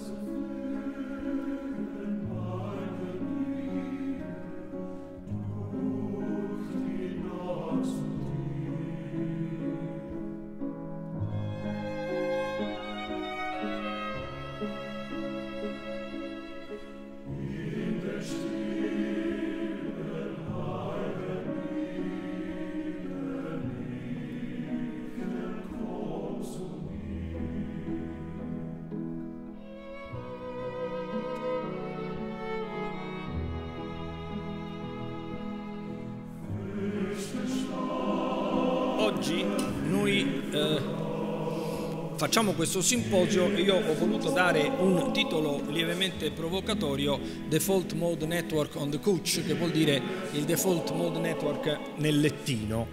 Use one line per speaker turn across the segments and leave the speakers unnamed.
Jesus. facciamo questo simposio e io ho voluto dare un titolo lievemente provocatorio Default Mode Network on the Couch che vuol dire il Default Mode Network nel lettino.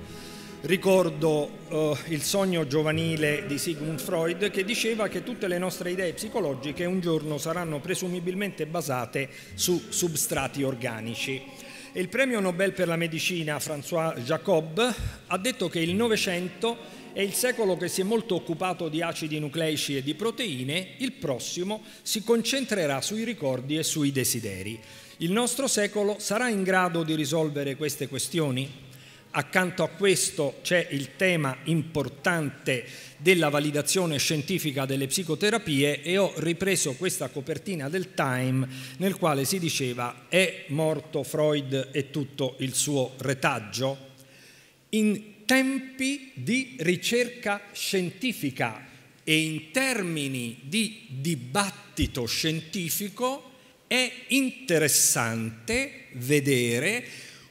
Ricordo eh, il sogno giovanile di Sigmund Freud che diceva che tutte le nostre idee psicologiche un giorno saranno presumibilmente basate su substrati organici. Il premio Nobel per la medicina François Jacob ha detto che il Novecento è il secolo che si è molto occupato di acidi nucleici e di proteine, il prossimo si concentrerà sui ricordi e sui desideri. Il nostro secolo sarà in grado di risolvere queste questioni? Accanto a questo c'è il tema importante della validazione scientifica delle psicoterapie e ho ripreso questa copertina del Time nel quale si diceva è morto Freud e tutto il suo retaggio in tempi di ricerca scientifica e in termini di dibattito scientifico è interessante vedere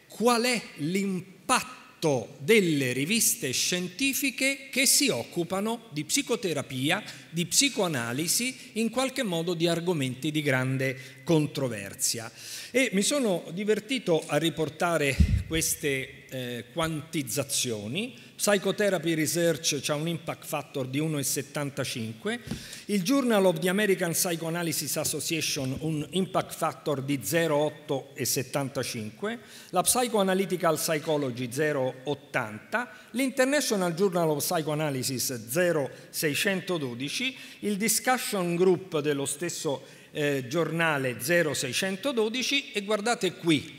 qual è l'importanza patto delle riviste scientifiche che si occupano di psicoterapia, di psicoanalisi, in qualche modo di argomenti di grande controversia. E mi sono divertito a riportare queste eh, quantizzazioni, Psychotherapy Research ha un impact factor di 1,75, il Journal of the American Psychoanalysis Association un impact factor di 0,875, la Psychoanalytical Psychology 0,80, l'International Journal of Psychoanalysis 0,612, il Discussion Group dello stesso eh, giornale 0,612 e guardate qui,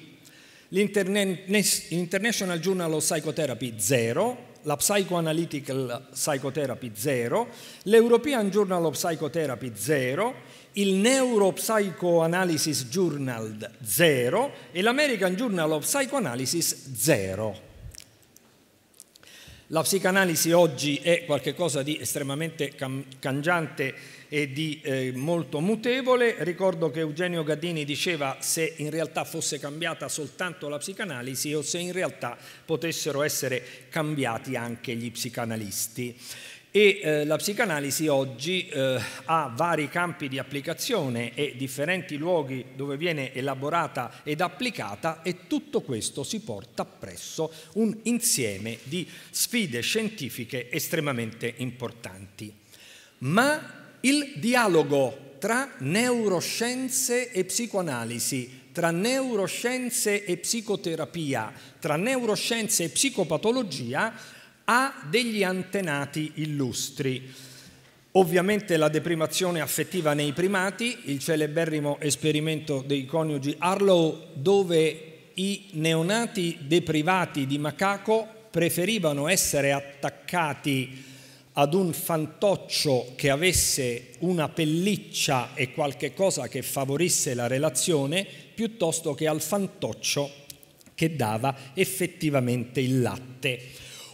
l'International Journal of Psychotherapy 0, la Psychoanalytical Psychotherapy 0, l'European Journal of Psychotherapy 0, il Neuropsychoanalysis Journal 0 e l'American Journal of Psychoanalysis 0. La psicanalisi oggi è qualcosa di estremamente cangiante e di eh, molto mutevole. Ricordo che Eugenio Gaddini diceva se in realtà fosse cambiata soltanto la psicanalisi o se in realtà potessero essere cambiati anche gli psicanalisti. E eh, la psicanalisi oggi eh, ha vari campi di applicazione e differenti luoghi dove viene elaborata ed applicata e tutto questo si porta presso un insieme di sfide scientifiche estremamente importanti. Ma il dialogo tra neuroscienze e psicoanalisi, tra neuroscienze e psicoterapia, tra neuroscienze e psicopatologia, ha degli antenati illustri. Ovviamente la deprimazione affettiva nei primati, il celeberrimo esperimento dei coniugi Harlow dove i neonati deprivati di macaco preferivano essere attaccati ad un fantoccio che avesse una pelliccia e qualche cosa che favorisse la relazione, piuttosto che al fantoccio che dava effettivamente il latte.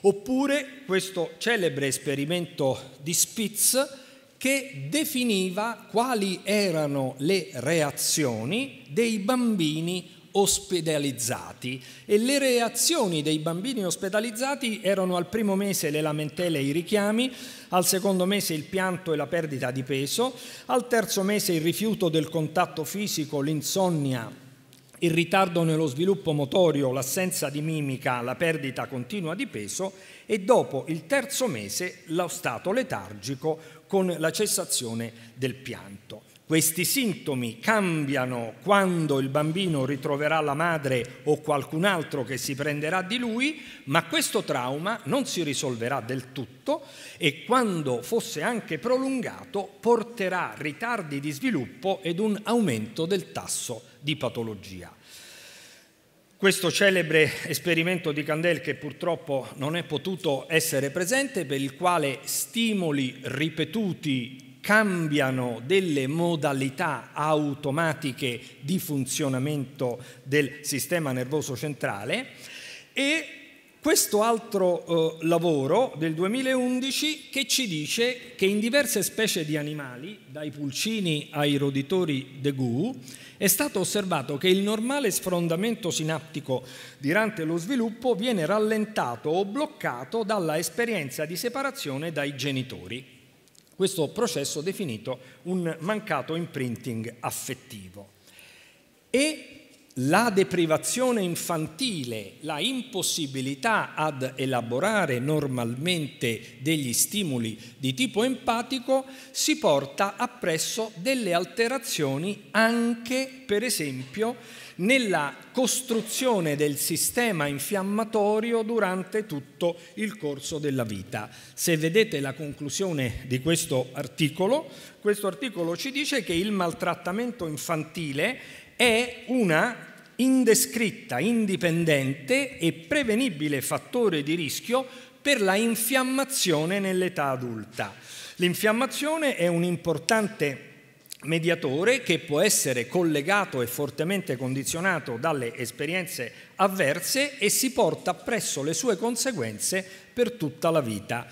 Oppure questo celebre esperimento di Spitz che definiva quali erano le reazioni dei bambini ospedalizzati e le reazioni dei bambini ospedalizzati erano al primo mese le lamentele e i richiami, al secondo mese il pianto e la perdita di peso, al terzo mese il rifiuto del contatto fisico, l'insonnia il ritardo nello sviluppo motorio, l'assenza di mimica, la perdita continua di peso e dopo il terzo mese lo stato letargico con la cessazione del pianto. Questi sintomi cambiano quando il bambino ritroverà la madre o qualcun altro che si prenderà di lui, ma questo trauma non si risolverà del tutto e quando fosse anche prolungato porterà ritardi di sviluppo ed un aumento del tasso di patologia. Questo celebre esperimento di Candel che purtroppo non è potuto essere presente, per il quale stimoli ripetuti cambiano delle modalità automatiche di funzionamento del sistema nervoso centrale e questo altro eh, lavoro del 2011 che ci dice che in diverse specie di animali, dai pulcini ai roditori de gu, è stato osservato che il normale sfrondamento sinaptico durante lo sviluppo viene rallentato o bloccato dalla esperienza di separazione dai genitori questo processo definito un mancato imprinting affettivo. E la deprivazione infantile, la impossibilità ad elaborare normalmente degli stimoli di tipo empatico si porta appresso delle alterazioni anche, per esempio, nella costruzione del sistema infiammatorio durante tutto il corso della vita. Se vedete la conclusione di questo articolo, questo articolo ci dice che il maltrattamento infantile è una indescritta, indipendente e prevenibile fattore di rischio per la infiammazione nell'età adulta. L'infiammazione è un importante mediatore che può essere collegato e fortemente condizionato dalle esperienze avverse e si porta presso le sue conseguenze per tutta la vita.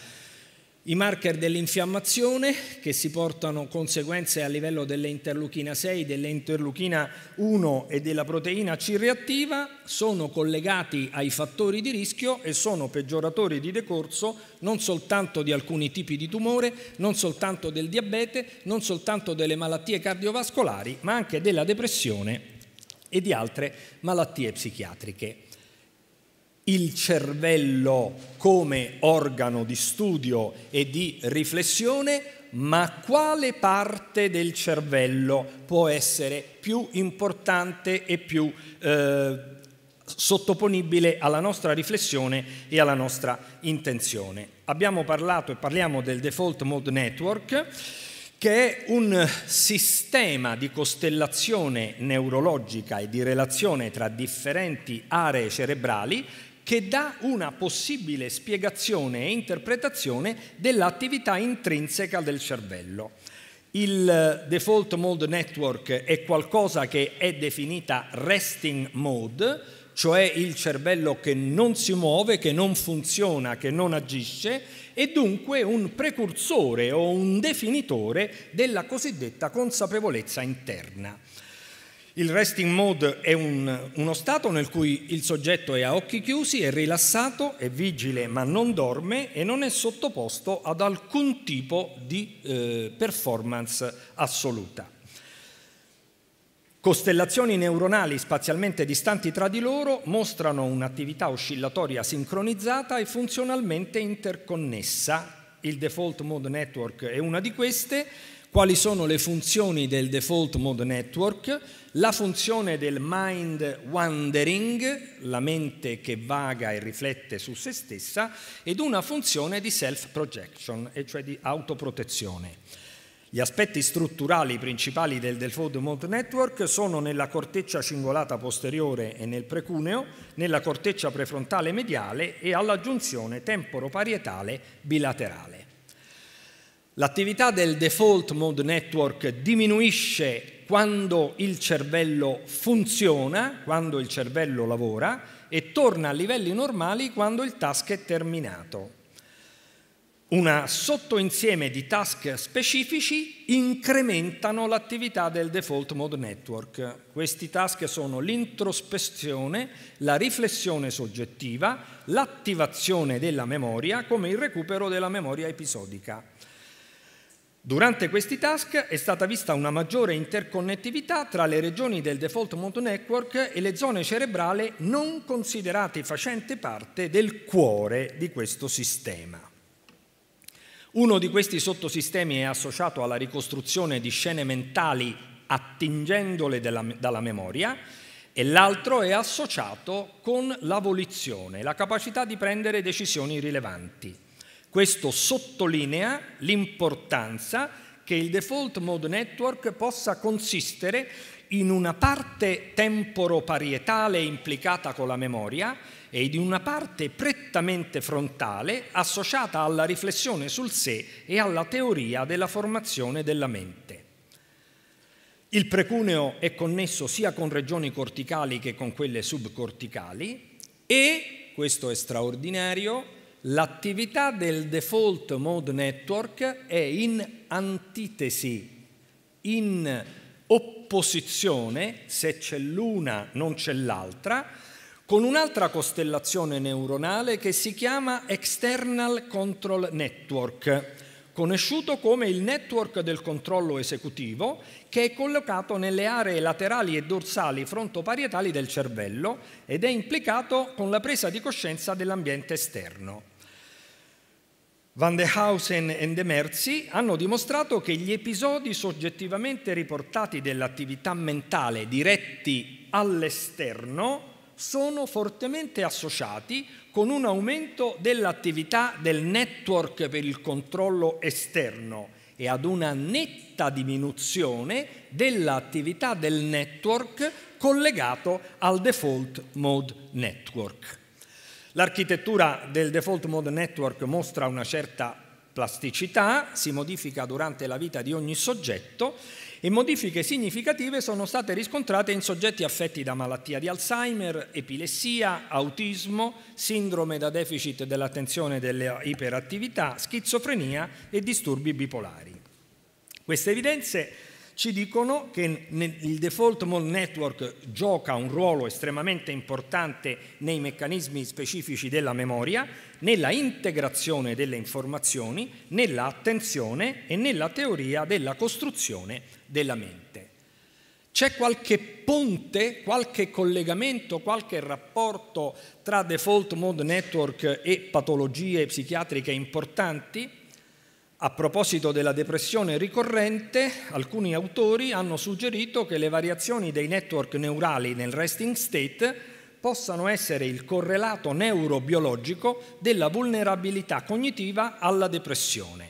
I marker dell'infiammazione che si portano conseguenze a livello dell'interleuchina 6, dell'interleuchina 1 e della proteina C reattiva sono collegati ai fattori di rischio e sono peggioratori di decorso non soltanto di alcuni tipi di tumore, non soltanto del diabete, non soltanto delle malattie cardiovascolari, ma anche della depressione e di altre malattie psichiatriche il cervello come organo di studio e di riflessione, ma quale parte del cervello può essere più importante e più eh, sottoponibile alla nostra riflessione e alla nostra intenzione. Abbiamo parlato e parliamo del Default Mode Network che è un sistema di costellazione neurologica e di relazione tra differenti aree cerebrali che dà una possibile spiegazione e interpretazione dell'attività intrinseca del cervello. Il eh, default mode network è qualcosa che è definita resting mode, cioè il cervello che non si muove, che non funziona, che non agisce, e dunque un precursore o un definitore della cosiddetta consapevolezza interna. Il resting mode è un, uno stato nel cui il soggetto è a occhi chiusi, è rilassato, è vigile ma non dorme e non è sottoposto ad alcun tipo di eh, performance assoluta. Costellazioni neuronali spazialmente distanti tra di loro mostrano un'attività oscillatoria sincronizzata e funzionalmente interconnessa. Il default mode network è una di queste quali sono le funzioni del default mode network, la funzione del mind wandering, la mente che vaga e riflette su se stessa, ed una funzione di self-projection, e cioè di autoprotezione. Gli aspetti strutturali principali del default Mode Network sono nella corteccia cingolata posteriore e nel precuneo, nella corteccia prefrontale mediale e alla giunzione temporoparietale bilaterale. L'attività del default mode network diminuisce quando il cervello funziona, quando il cervello lavora e torna a livelli normali quando il task è terminato. Una sottoinsieme di task specifici incrementano l'attività del default mode network. Questi task sono l'introspezione, la riflessione soggettiva, l'attivazione della memoria come il recupero della memoria episodica. Durante questi task è stata vista una maggiore interconnettività tra le regioni del default mode network e le zone cerebrali non considerate facente parte del cuore di questo sistema. Uno di questi sottosistemi è associato alla ricostruzione di scene mentali attingendole della, dalla memoria e l'altro è associato con la volizione, la capacità di prendere decisioni rilevanti. Questo sottolinea l'importanza che il default mode network possa consistere in una parte temporoparietale implicata con la memoria e in una parte prettamente frontale associata alla riflessione sul sé e alla teoria della formazione della mente. Il precuneo è connesso sia con regioni corticali che con quelle subcorticali e, questo è straordinario, l'attività del default mode network è in antitesi, in opposizione, se c'è l'una non c'è l'altra, con un'altra costellazione neuronale che si chiama External Control Network, conosciuto come il network del controllo esecutivo, che è collocato nelle aree laterali e dorsali frontoparietali del cervello ed è implicato con la presa di coscienza dell'ambiente esterno. Van de Hausen e De Merzi hanno dimostrato che gli episodi soggettivamente riportati dell'attività mentale diretti all'esterno sono fortemente associati con un aumento dell'attività del network per il controllo esterno e ad una netta diminuzione dell'attività del network collegato al default mode network. L'architettura del default mode network mostra una certa plasticità, si modifica durante la vita di ogni soggetto e modifiche significative sono state riscontrate in soggetti affetti da malattia di Alzheimer, epilessia, autismo, sindrome da deficit dell'attenzione e delle iperattività, schizofrenia e disturbi bipolari. Queste evidenze ci dicono che il default mode network gioca un ruolo estremamente importante nei meccanismi specifici della memoria, nella integrazione delle informazioni, nella attenzione e nella teoria della costruzione della mente. C'è qualche ponte, qualche collegamento, qualche rapporto tra default mode network e patologie psichiatriche importanti? A proposito della depressione ricorrente, alcuni autori hanno suggerito che le variazioni dei network neurali nel resting state possano essere il correlato neurobiologico della vulnerabilità cognitiva alla depressione.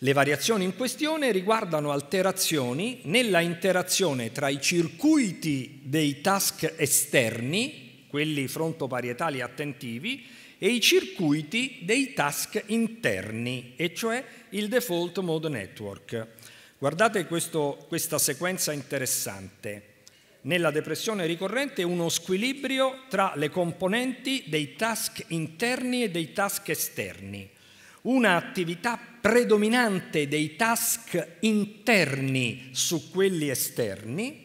Le variazioni in questione riguardano alterazioni nella interazione tra i circuiti dei task esterni, quelli frontoparietali attentivi, e i circuiti dei task interni, e cioè il default mode network. Guardate questo, questa sequenza interessante. Nella depressione ricorrente uno squilibrio tra le componenti dei task interni e dei task esterni. Una attività predominante dei task interni su quelli esterni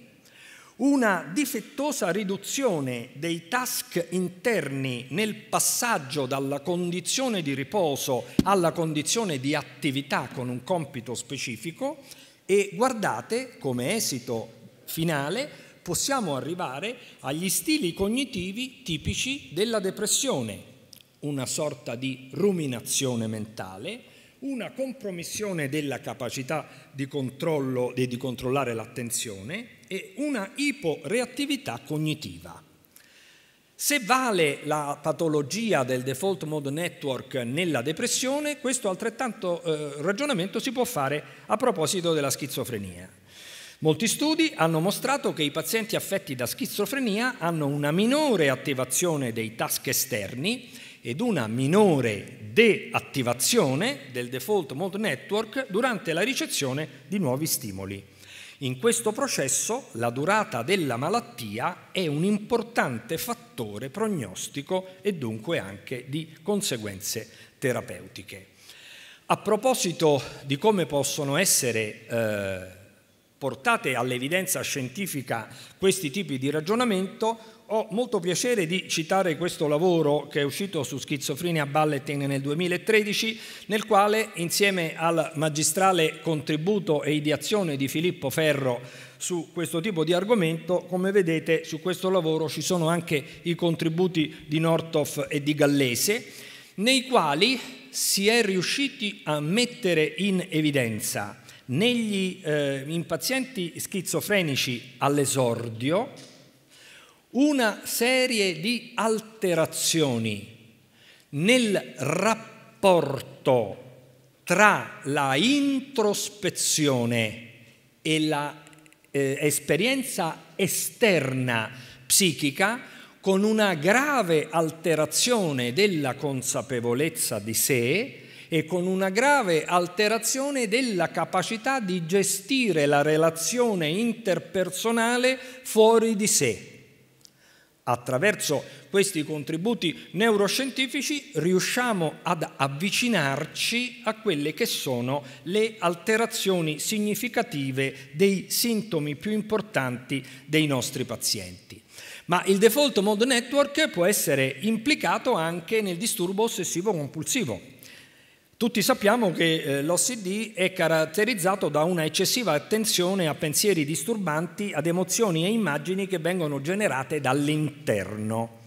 una difettosa riduzione dei task interni nel passaggio dalla condizione di riposo alla condizione di attività con un compito specifico e guardate come esito finale possiamo arrivare agli stili cognitivi tipici della depressione, una sorta di ruminazione mentale, una compromissione della capacità di controllo e di controllare l'attenzione e una iporeattività cognitiva. Se vale la patologia del default mode network nella depressione, questo altrettanto eh, ragionamento si può fare a proposito della schizofrenia. Molti studi hanno mostrato che i pazienti affetti da schizofrenia hanno una minore attivazione dei task esterni ed una minore deattivazione del default mode network durante la ricezione di nuovi stimoli. In questo processo la durata della malattia è un importante fattore prognostico e dunque anche di conseguenze terapeutiche. A proposito di come possono essere eh, portate all'evidenza scientifica questi tipi di ragionamento, ho molto piacere di citare questo lavoro che è uscito su Schizofrenia Balleting nel 2013, nel quale insieme al magistrale contributo e ideazione di Filippo Ferro su questo tipo di argomento, come vedete su questo lavoro ci sono anche i contributi di Nortoff e di Gallese, nei quali si è riusciti a mettere in evidenza negli, eh, in pazienti schizofrenici all'esordio, una serie di alterazioni nel rapporto tra la introspezione e l'esperienza eh, esterna psichica con una grave alterazione della consapevolezza di sé e con una grave alterazione della capacità di gestire la relazione interpersonale fuori di sé attraverso questi contributi neuroscientifici riusciamo ad avvicinarci a quelle che sono le alterazioni significative dei sintomi più importanti dei nostri pazienti. Ma il default mode network può essere implicato anche nel disturbo ossessivo compulsivo tutti sappiamo che eh, l'OCD è caratterizzato da una eccessiva attenzione a pensieri disturbanti, ad emozioni e immagini che vengono generate dall'interno.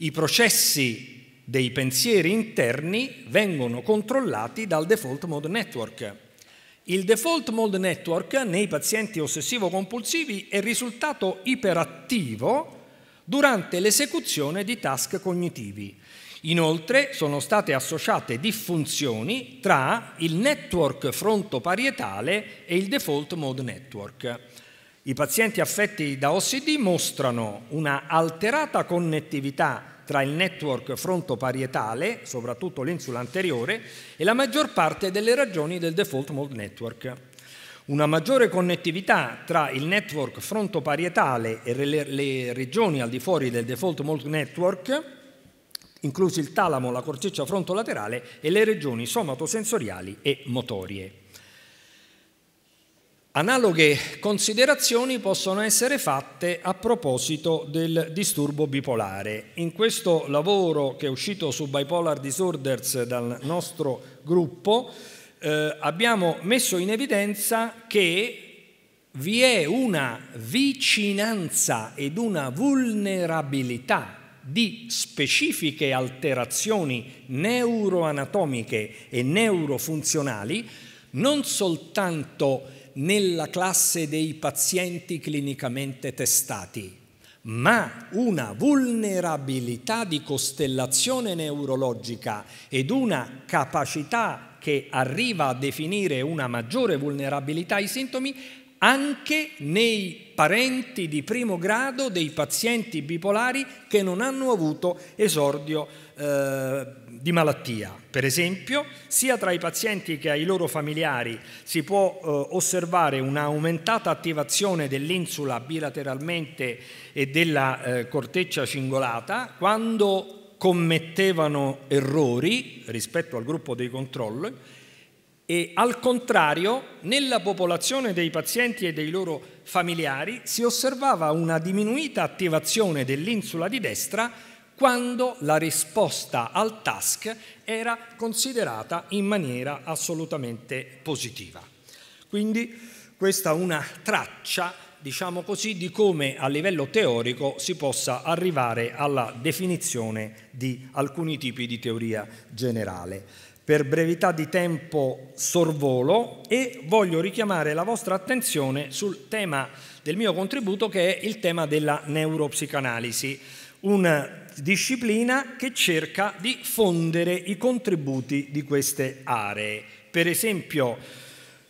I processi dei pensieri interni vengono controllati dal default mode network. Il default mode network nei pazienti ossessivo-compulsivi è risultato iperattivo durante l'esecuzione di task cognitivi. Inoltre sono state associate diffunzioni tra il network frontoparietale e il default mode network. I pazienti affetti da OCD mostrano una alterata connettività tra il network frontoparietale, soprattutto l'insula anteriore, e la maggior parte delle ragioni del default mode network. Una maggiore connettività tra il network frontoparietale e le regioni al di fuori del default mode network inclusi il talamo, la corteccia frontolaterale e le regioni somatosensoriali e motorie. Analoghe considerazioni possono essere fatte a proposito del disturbo bipolare. In questo lavoro che è uscito su Bipolar Disorders dal nostro gruppo eh, abbiamo messo in evidenza che vi è una vicinanza ed una vulnerabilità di specifiche alterazioni neuroanatomiche e neurofunzionali non soltanto nella classe dei pazienti clinicamente testati, ma una vulnerabilità di costellazione neurologica ed una capacità che arriva a definire una maggiore vulnerabilità ai sintomi anche nei parenti di primo grado dei pazienti bipolari che non hanno avuto esordio eh, di malattia. Per esempio, sia tra i pazienti che ai loro familiari si può eh, osservare un'aumentata attivazione dell'insula bilateralmente e della eh, corteccia cingolata quando commettevano errori rispetto al gruppo dei controlli e al contrario nella popolazione dei pazienti e dei loro familiari si osservava una diminuita attivazione dell'insula di destra quando la risposta al task era considerata in maniera assolutamente positiva. Quindi questa è una traccia, diciamo così, di come a livello teorico si possa arrivare alla definizione di alcuni tipi di teoria generale per brevità di tempo sorvolo e voglio richiamare la vostra attenzione sul tema del mio contributo che è il tema della neuropsicanalisi, una disciplina che cerca di fondere i contributi di queste aree. Per esempio,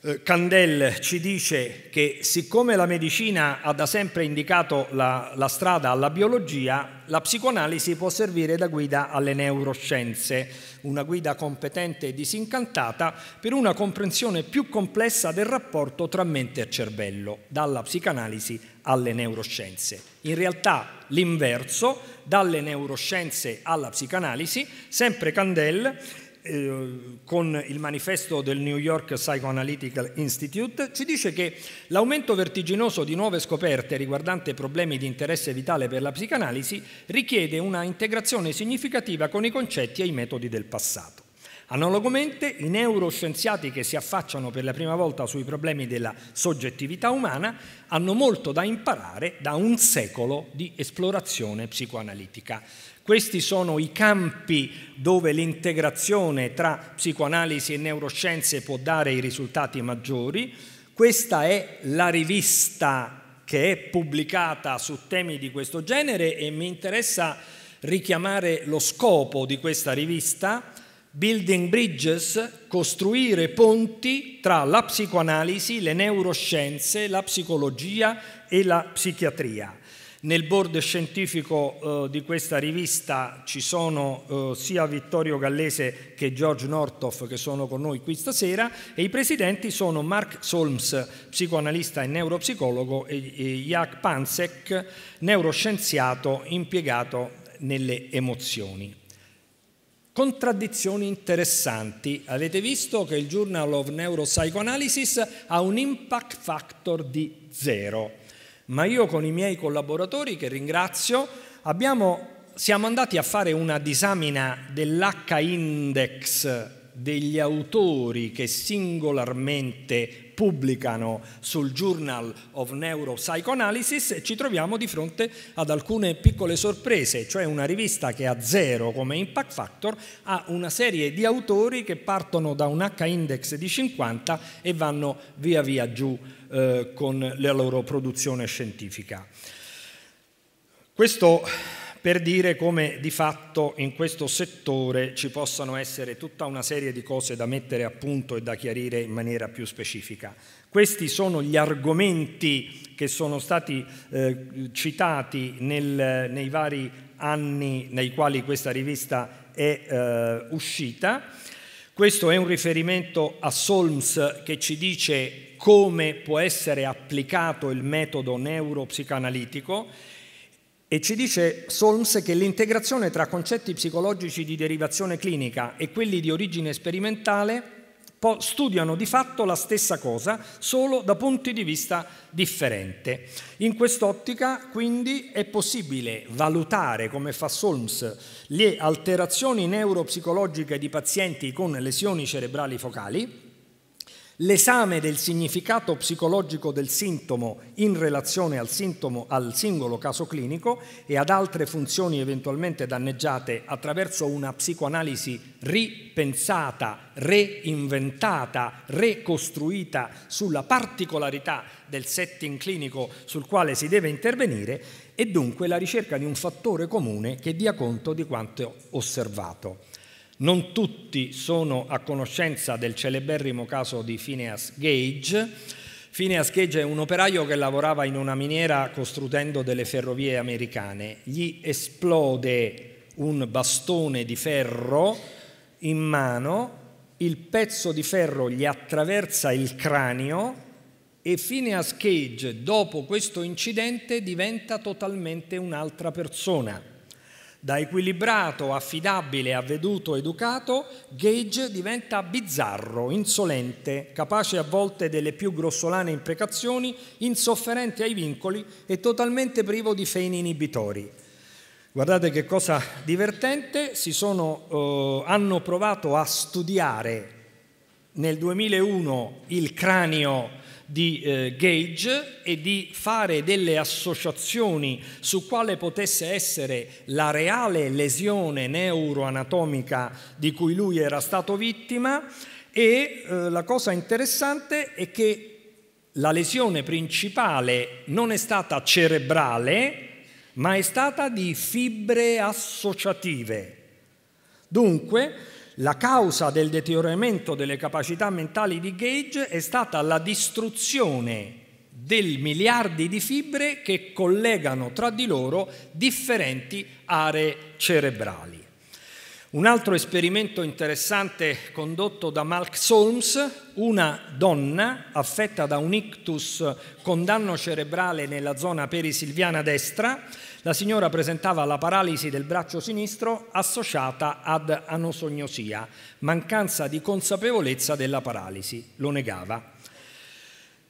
eh, Candel ci dice che siccome la medicina ha da sempre indicato la, la, strada alla biologia, la psicoanalisi può servire da guida alle neuroscienze, una guida competente e disincantata per una comprensione più complessa del rapporto tra mente e cervello, dalla psicanalisi alle neuroscienze. In realtà l'inverso, dalle neuroscienze alla psicanalisi, sempre Candel eh, con il manifesto del New York Psychoanalytical Institute, ci dice che l'aumento vertiginoso di nuove scoperte riguardanti problemi di interesse vitale per la psicanalisi richiede una integrazione significativa con i concetti e i metodi del passato. Analogamente, i neuroscienziati che si affacciano per la prima volta sui problemi della soggettività umana hanno molto da imparare da un secolo di esplorazione psicoanalitica. Questi sono i campi dove l'integrazione tra psicoanalisi e neuroscienze può dare i risultati maggiori. Questa è la rivista che è pubblicata su temi di questo genere e mi interessa richiamare lo scopo di questa rivista, Building Bridges, costruire ponti tra la psicoanalisi, le neuroscienze, la psicologia e la psichiatria. Nel board scientifico eh, di questa rivista ci sono eh, sia Vittorio Gallese che George Nortoff che sono con noi qui stasera e i presidenti sono Mark Solms, psicoanalista e neuropsicologo, e, e Jak Pansek, neuroscienziato impiegato nelle emozioni. Contraddizioni interessanti. Avete visto che il Journal of Neuropsychoanalysis ha un impact factor di zero ma io con i miei collaboratori, che ringrazio, abbiamo, siamo andati a fare una disamina dell'H-index degli autori che singolarmente pubblicano sul Journal of Neuropsychoanalysis e ci troviamo di fronte ad alcune piccole sorprese, cioè una rivista che ha zero come impact factor ha una serie di autori che partono da un H-index di 50 e vanno via via giù eh, con la loro produzione scientifica. Questo per dire come di fatto in questo settore ci possano essere tutta una serie di cose da mettere a punto e da chiarire in maniera più specifica. Questi sono gli argomenti che sono stati eh, citati nel, nei vari anni nei quali questa rivista è eh, uscita. Questo è un riferimento a Solms che ci dice come può essere applicato il metodo neuropsicanalitico e ci dice Solms che l'integrazione tra concetti psicologici di derivazione clinica e quelli di origine sperimentale studiano di fatto la stessa cosa, solo da punti di vista differente. In quest'ottica, quindi, è possibile valutare, come fa Solms, le alterazioni neuropsicologiche di pazienti con lesioni cerebrali focali, L'esame del significato psicologico del sintomo in relazione al, sintomo, al singolo caso clinico e ad altre funzioni eventualmente danneggiate attraverso una psicoanalisi ripensata, reinventata, ricostruita sulla particolarità del setting clinico sul quale si deve intervenire e dunque la ricerca di un fattore comune che dia conto di quanto osservato. Non tutti sono a conoscenza del celeberrimo caso di Phineas Gage. Phineas Gage è un operaio che lavorava in una miniera costruendo delle ferrovie americane. Gli esplode un bastone di ferro in mano, il pezzo di ferro gli attraversa il cranio e Phineas Cage, dopo questo incidente, diventa totalmente un'altra persona. Da equilibrato, affidabile, avveduto, educato, Gage diventa bizzarro, insolente, capace a volte delle più grossolane imprecazioni, insofferente ai vincoli e totalmente privo di feni inibitori. Guardate che cosa divertente, sono, eh, hanno provato a studiare nel 2001 il cranio di eh, Gage e di fare delle associazioni su quale potesse essere la reale lesione neuroanatomica di cui lui era stato vittima e eh, la cosa interessante è che la lesione principale non è stata cerebrale, ma è stata di fibre associative. Dunque, la causa del deterioramento delle capacità mentali di Gage è stata la distruzione del miliardi di fibre che collegano tra di loro differenti aree cerebrali. Un altro esperimento interessante condotto da Mark Solms, una donna affetta da un ictus con danno cerebrale nella zona perisilviana destra, la signora presentava la paralisi del braccio sinistro associata ad anosognosia, mancanza di consapevolezza della paralisi, lo negava.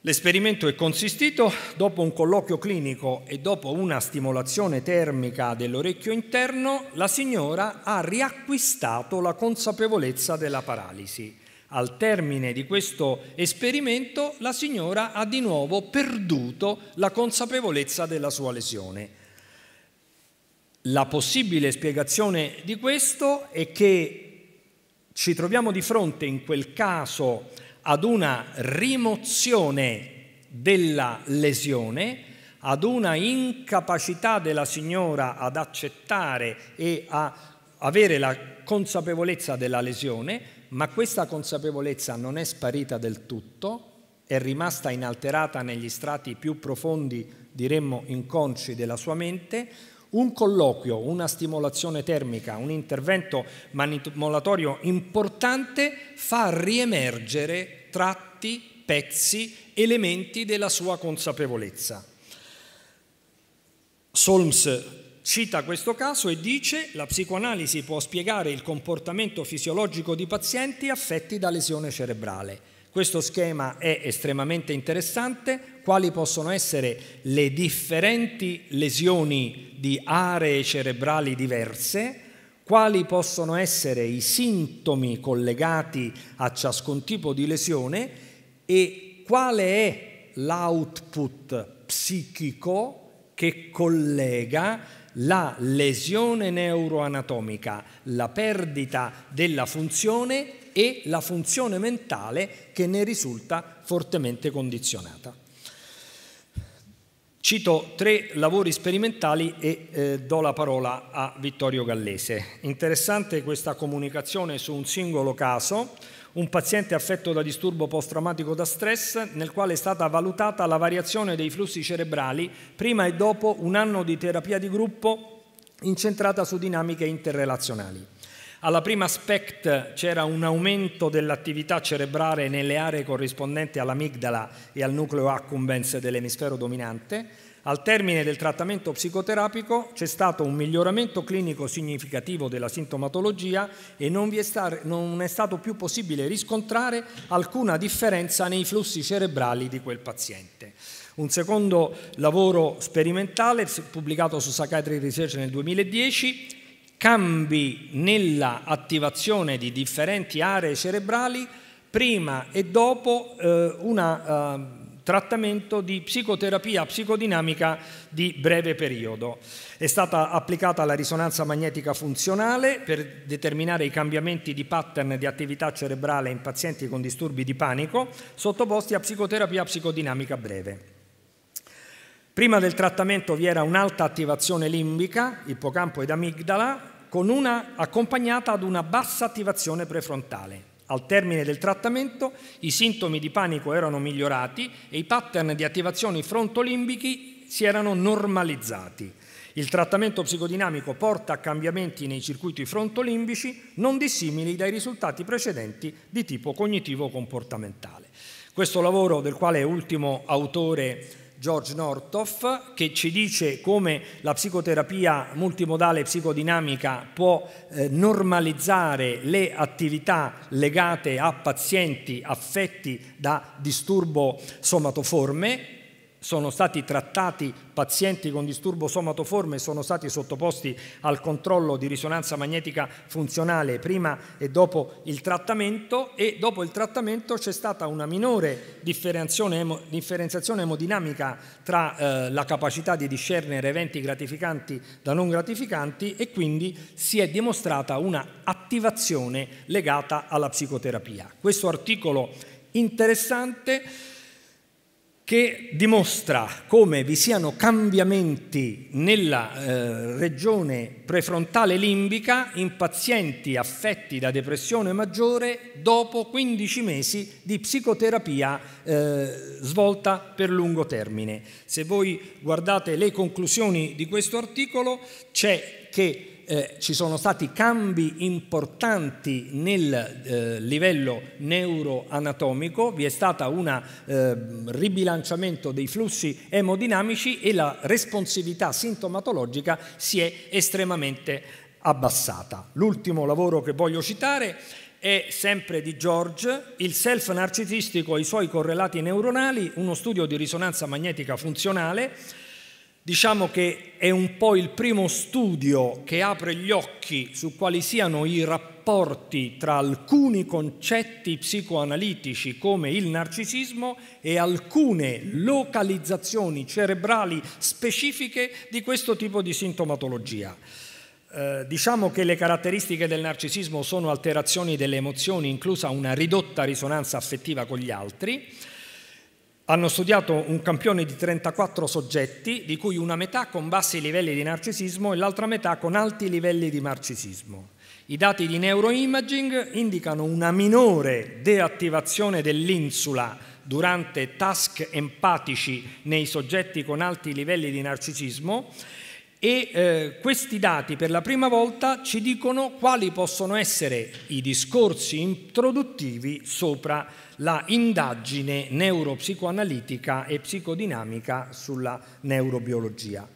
L'esperimento è consistito, dopo un colloquio clinico e dopo una stimolazione termica dell'orecchio interno, la signora ha riacquistato la consapevolezza della paralisi. Al termine di questo esperimento la signora ha di nuovo perduto la consapevolezza della sua lesione. La possibile spiegazione di questo è che ci troviamo di fronte in quel caso ad una rimozione della lesione, ad una incapacità della signora ad accettare e a avere la consapevolezza della lesione, ma questa consapevolezza non è sparita del tutto, è rimasta inalterata negli strati più profondi, diremmo inconsci, della sua mente, un colloquio, una stimolazione termica, un intervento manipolatorio importante fa riemergere tratti, pezzi, elementi della sua consapevolezza. Solms cita questo caso e dice la psicoanalisi può spiegare il comportamento fisiologico di pazienti affetti da lesione cerebrale questo schema è estremamente interessante. Quali possono essere le differenti lesioni di aree cerebrali diverse? Quali possono essere i sintomi collegati a ciascun tipo di lesione? E quale è l'output psichico che collega la lesione neuroanatomica, la perdita della funzione e la funzione mentale che ne risulta fortemente condizionata. Cito tre lavori sperimentali e eh, do la parola a Vittorio Gallese. Interessante questa comunicazione su un singolo caso, un paziente affetto da disturbo post-traumatico da stress nel quale è stata valutata la variazione dei flussi cerebrali prima e dopo un anno di terapia di gruppo incentrata su dinamiche interrelazionali. Alla prima SPECT c'era un aumento dell'attività cerebrale nelle aree corrispondenti all'amigdala e al nucleo accumbens dell'emisfero dominante. Al termine del trattamento psicoterapico c'è stato un miglioramento clinico significativo della sintomatologia e non, è, sta, non è stato più possibile riscontrare alcuna differenza nei flussi cerebrali di quel paziente. Un secondo lavoro sperimentale pubblicato su Psychiatry Research nel 2010 cambi nella attivazione di differenti aree cerebrali prima e dopo eh, un eh, trattamento di psicoterapia psicodinamica di breve periodo. È stata applicata la risonanza magnetica funzionale per determinare i cambiamenti di pattern di attività cerebrale in pazienti con disturbi di panico sottoposti a psicoterapia psicodinamica breve. Prima del trattamento vi era un'alta attivazione limbica, ippocampo ed amigdala, con una, accompagnata ad una bassa attivazione prefrontale. Al termine del trattamento i sintomi di panico erano migliorati e i pattern di attivazione frontolimbichi si erano normalizzati. Il trattamento psicodinamico porta a cambiamenti nei circuiti frontolimbici non dissimili dai risultati precedenti di tipo cognitivo-comportamentale. Questo lavoro, del quale è ultimo autore George Nortoff, che ci dice come la psicoterapia multimodale e psicodinamica può eh, normalizzare le attività legate a pazienti affetti da disturbo somatoforme sono stati trattati pazienti con disturbo somatoforme e sono stati sottoposti al controllo di risonanza magnetica funzionale prima e dopo il trattamento e dopo il trattamento c'è stata una minore differenziazione emodinamica tra eh, la capacità di discernere eventi gratificanti da non gratificanti e quindi si è dimostrata una attivazione legata alla psicoterapia. Questo articolo interessante che dimostra come vi siano cambiamenti nella eh, regione prefrontale limbica in pazienti affetti da depressione maggiore dopo 15 mesi di psicoterapia eh, svolta per lungo termine. Se voi guardate le conclusioni di questo articolo c'è che eh, ci sono stati cambi importanti nel eh, livello neuroanatomico, vi è stato un eh, ribilanciamento dei flussi emodinamici e la responsività sintomatologica si è estremamente abbassata. L'ultimo lavoro che voglio citare è sempre di George, il self narcisistico e i suoi correlati neuronali, uno studio di risonanza magnetica funzionale diciamo che è un po' il primo studio che apre gli occhi su quali siano i rapporti tra alcuni concetti psicoanalitici come il narcisismo e alcune localizzazioni cerebrali specifiche di questo tipo di sintomatologia. Eh, diciamo che le caratteristiche del narcisismo sono alterazioni delle emozioni, inclusa una ridotta risonanza affettiva con gli altri, hanno studiato un campione di 34 soggetti, di cui una metà con bassi livelli di narcisismo e l'altra metà con alti livelli di narcisismo. I dati di neuroimaging indicano una minore deattivazione dell'insula durante task empatici nei soggetti con alti livelli di narcisismo e eh, questi dati per la prima volta ci dicono quali possono essere i discorsi introduttivi sopra la indagine neuropsicoanalitica e psicodinamica sulla neurobiologia.